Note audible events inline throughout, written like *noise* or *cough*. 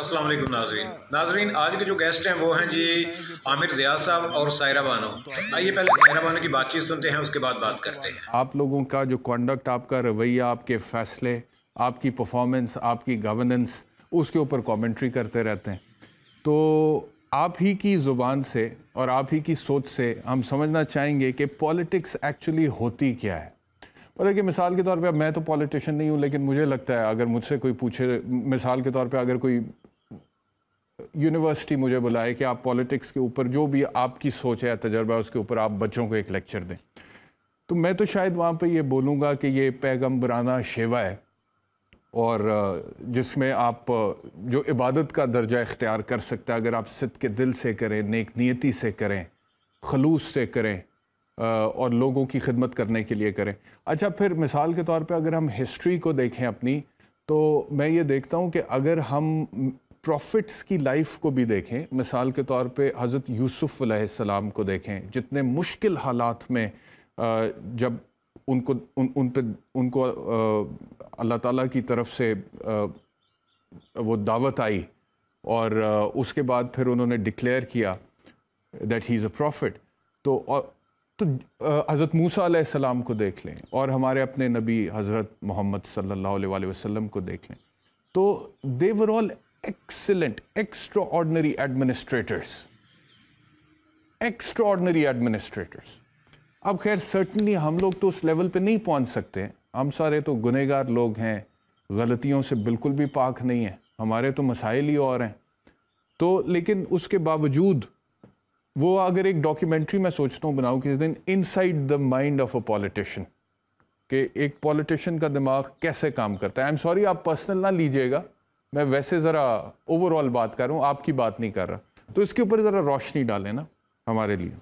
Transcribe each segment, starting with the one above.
अस्सलाम वालेकुम नाजरीन नाजरीन आज के जो गेस्ट हैं वो हैं जी आमिर ज़िया साहब और सायरा बानो आइए पहले सायरा बानो की बातचीत सुनते हैं उसके बाद बात करते हैं आप लोगों का जो कॉन्डक्ट आपका रवैया आपके फैसले आपकी परफॉर्मेंस आपकी गवर्नेंस उसके ऊपर कमेंट्री करते रहते हैं तो आप ही की ज़ुबान से और आप ही की सोच से हम समझना चाहेंगे कि पॉलिटिक्स एक्चुअली होती क्या है मतलब देखिए मिसाल के तौर पे मैं तो पॉलिटिशियन नहीं हूँ लेकिन मुझे लगता है अगर मुझसे कोई पूछे मिसाल के तौर पे अगर कोई यूनिवर्सिटी मुझे बुलाए कि आप पॉलिटिक्स के ऊपर जो भी आपकी सोच है या तजर्बा है उसके ऊपर आप बच्चों को एक लेक्चर दें तो मैं तो शायद वहाँ पे ये बोलूँगा कि ये पैगम्बराना शेवा है और जिसमें आप जो इबादत का दर्जा इख्तियार कर सकता है अगर आप सिद्ध के दिल से करें नेक नीयती से करें खलूस से करें और लोगों की खिदमत करने के लिए करें अच्छा फिर मिसाल के तौर पे अगर हम हिस्ट्री को देखें अपनी तो मैं ये देखता हूँ कि अगर हम प्रॉफिट्स की लाइफ को भी देखें मिसाल के तौर पे हज़रत यूसुफ़ सलाम को देखें जितने मुश्किल हालात में जब उनको उन उन पे उनको अल्लाह ताला की तरफ से वो दावत आई और उसके बाद फिर उन्होंने डिक्लेयर किया that he is a prophet तो तो हज़रत मूसा सलाम को देख लें और हमारे अपने नबी हज़रत मोहम्मद सल्ला वसम को देख लें तो they were all excellent, extraordinary administrators. Extraordinary administrators. अब खैर सर्टनली हम लोग तो उस लेवल पर नहीं पहुंच सकते हम सारे तो गुनहगार लोग हैं गलतियों से बिल्कुल भी पाक नहीं है हमारे तो मसाइल ही और हैं तो लेकिन उसके बावजूद वो अगर एक डॉक्यूमेंट्री मैं सोचता हूँ बनाऊँ किस दिन inside the mind of a politician कि एक पॉलिटिशियन का दिमाग कैसे काम करता है आई एम सॉरी आप पर्सनल ना लीजिएगा मैं वैसे ज़रा ओवरऑल बात कर रहा हूँ आपकी बात नहीं कर रहा तो इसके ऊपर ज़रा रोशनी डालें ना हमारे लिए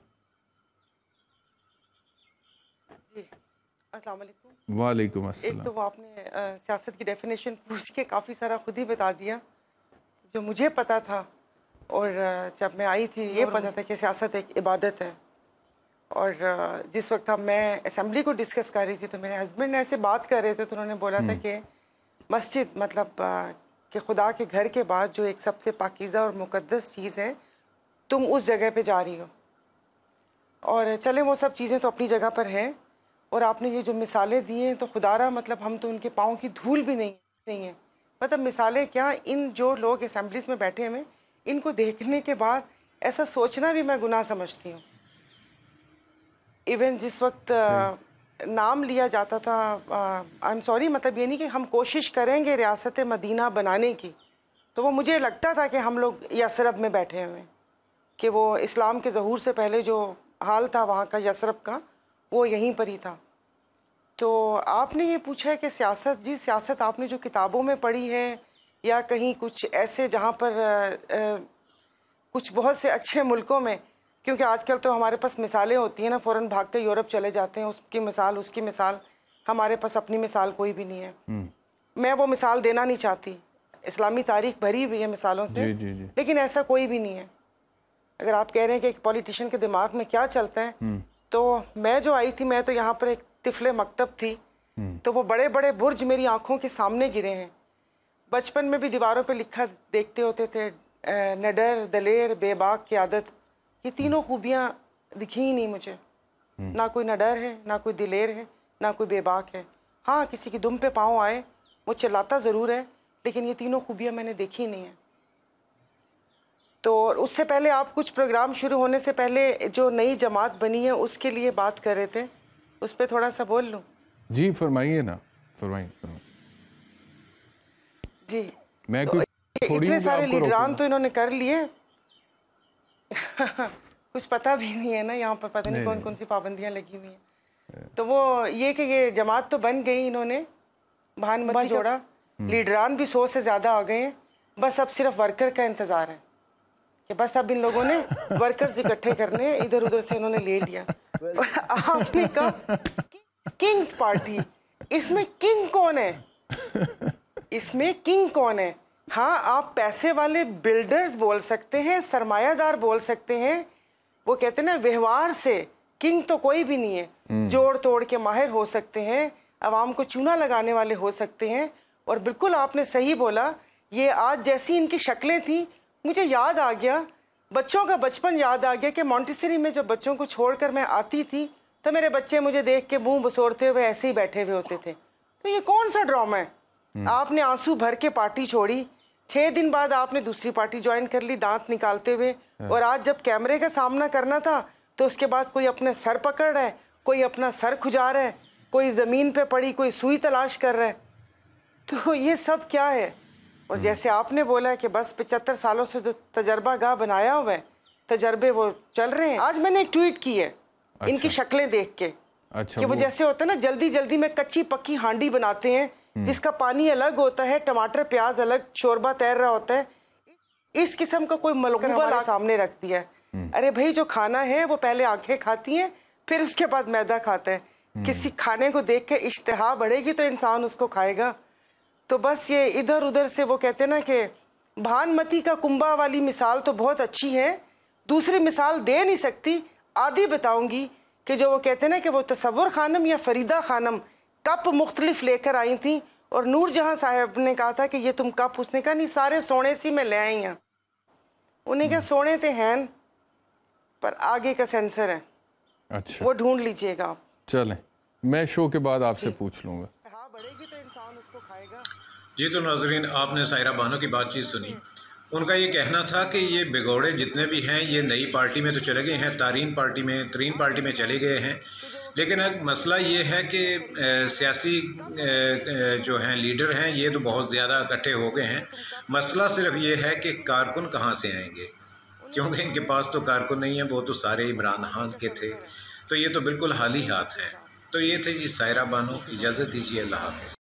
वालेकुम एक तो वो आपने आ, सियासत की डेफिनेशन पूछ के काफ़ी सारा खुद ही बता दिया जो मुझे पता था और जब मैं आई थी ये पता था कि सियासत एक इबादत है और जिस वक्त हम मैं असम्बली को डिस्कस कर रही थी तो मेरे हस्बैंड ने ऐसे बात कर रहे थे तो उन्होंने बोला था हम्म। कि मस्जिद मतलब कि खुदा के घर के बाद जो एक सबसे पाकिज़ा और मुकदस चीज़ है तुम उस जगह पे जा रही हो और चले वो सब चीज़ें तो अपनी जगह पर हैं और आपने ये जो मिसालें दी हैं तो खुदारा मतलब हम तो उनके पाँव की धूल भी नहीं नहीं है मतलब मिसालें क्या इन जो लोग असम्बलीज में बैठे हुए इनको देखने के बाद ऐसा सोचना भी मैं गुनाह समझती हूँ इवन जिस वक्त नाम लिया जाता था आई एम सॉरी मतलब ये नहीं कि हम कोशिश करेंगे रियासत मदीना बनाने की तो वो मुझे लगता था कि हम लोग यसरब में बैठे हुए कि वो इस्लाम के जहूर से पहले जो हाल था वहाँ का यसरब का वो यहीं पर ही था तो आपने ये पूछा है कि सियासत जी सियासत आपने जो किताबों में पढ़ी है या कहीं कुछ ऐसे जहाँ पर आ, आ, कुछ बहुत से अच्छे मुल्कों में क्योंकि आजकल तो हमारे पास मिसालें होती हैं ना फ़ौरन भाग के यूरोप चले जाते हैं उसकी मिसाल उसकी मिसाल हमारे पास अपनी मिसाल कोई भी नहीं है हम्म। मैं वो मिसाल देना नहीं चाहती इस्लामी तारीख भरी हुई है मिसालों से जी, जी, जी. लेकिन ऐसा कोई भी नहीं है अगर आप कह रहे हैं कि एक पॉलिटिशियन के दिमाग में क्या चलता है हम्म। तो मैं जो आई थी मैं तो यहाँ पर एक तिफले मकतब थी हम्म। तो वो बड़े बड़े बुर्ज मेरी आंखों के सामने गिरे हैं बचपन में भी दीवारों पर लिखा देखते होते थे नडर दलेर बेबाक की आदत ये तीनों खूबियाँ दिखी ही नहीं मुझे हम्म। ना कोई ना डर है ना कोई दिलेर है ना कोई बेबाक है हाँ किसी की दुम पे पाँव आए वो चिल्लाता ज़रूर है लेकिन ये तीनों खूबियाँ मैंने देखी नहीं है तो उससे पहले आप कुछ प्रोग्राम शुरू होने से पहले जो नई जमात बनी है उसके लिए बात कर रहे थे उस पर थोड़ा सा बोल लूँ जी फरमाइए ना फरमाइए जी मैं तो थोड़ी इतने सारे लीडरान तो इन्होंने कर लिए *laughs* कुछ पता भी नहीं है ना यहाँ पर पता नहीं, कौन कौन सी पाबंदियाँ लगी हुई हैं तो वो ये कि ये जमात तो बन गई इन्होंने भान जोड़ा hmm. लीडरान भी सौ से ज़्यादा आ गए हैं बस अब सिर्फ वर्कर का इंतज़ार है कि बस अब इन लोगों ने *laughs* वर्कर्स इकट्ठे करने इधर उधर से उन्होंने ले लिया और आपने कहा किंग्स पार्टी इसमें किंग कौन है *laughs* इसमें किंग कौन है हाँ आप पैसे वाले बिल्डर्स बोल सकते हैं सरमायादार बोल सकते हैं वो कहते हैं ना व्यवहार से किंग तो कोई भी नहीं है हम्म। जोड़ तोड़ के माहिर हो सकते हैं आवाम को चूना लगाने वाले हो सकते हैं और बिल्कुल आपने सही बोला ये आज जैसी इनकी शक्लें थी मुझे याद आ गया बच्चों का बचपन याद आ गया कि मॉन्टेसरी में जब बच्चों को छोड़कर मैं आती थी तो मेरे बच्चे मुझे देख के मुंह बसोरते हुए ऐसे ही बैठे हुए होते थे तो ये कौन सा ड्रामा है हम्म। आपने आंसू भर के पार्टी छोड़ी छह दिन बाद आपने दूसरी पार्टी ज्वाइन कर ली दांत निकालते हुए हाँ। और आज जब कैमरे का सामना करना था तो उसके बाद कोई अपने सर पकड़ रहा है कोई अपना सर खुजा रहा है कोई ज़मीन पे पड़ी कोई सुई तलाश कर रहा है तो ये सब क्या है और हम्म। जैसे आपने बोला कि बस पचहत्तर सालों से जो तो तजर्बा गाह बनाया हुआ है तजर्बे वो चल रहे हैं आज मैंने एक ट्वीट की है अच्छा। इनकी शक्लें देख के अच्छा, कि वो, वो जैसे होता है ना जल्दी जल्दी में कच्ची पक्की हांडी बनाते हैं हम्म। जिसका पानी अलग होता है टमाटर प्याज अलग शोरबा तैर रहा होता है इस किस्म का कोई मलबूबा सामने रखती है हम्म। अरे भाई जो खाना है वो पहले आंखें खाती हैं फिर उसके बाद मैदा खाते हैं हम्म। किसी खाने को देख के इश्तहा बढ़ेगी तो इंसान उसको खाएगा तो बस ये इधर उधर से वो कहते हैं ना कि भानमती का कुंभा वाली मिसाल तो बहुत अच्छी है दूसरी मिसाल दे नहीं सकती आधी बताऊंगी कि जो वो कहते हैं ना कि वो तस्वुर खानम या फरीदा खानम कप मुख्तलिफ लेकर आई थी और नूर जहां साहब ने कहा था कि ये तुम कप उसने कहा नहीं सारे सोने सी में ले आई हैं उन्हें क्या सोने थे हैं पर आगे का सेंसर है अच्छा वो ढूंढ लीजिएगा आप चलें मैं शो के बाद आपसे पूछ लूंगा हाँ बढ़ेगी तो इंसान उसको खाएगा ये तो नाजरीन आपने सायरा बानो की बातचीत सुनी उनका ये कहना था कि ये बिगौड़े जितने भी हैं ये नई पार्टी में तो चले गए हैं तारीन पार्टी में तरीन पार्टी में चले गए हैं लेकिन अब मसला ये है कि सियासी जो हैं लीडर हैं ये तो बहुत ज़्यादा इकट्ठे हो गए हैं मसला सिर्फ ये है कि कारकुन कहाँ से आएंगे क्योंकि इनके पास तो कारकुन नहीं है वो तो सारे इमरान खान के थे तो ये तो बिल्कुल हाल ही हाथ हैं तो ये थे जी सायरा बानो इजाज़त दीजिए अल्लाह हाफिज़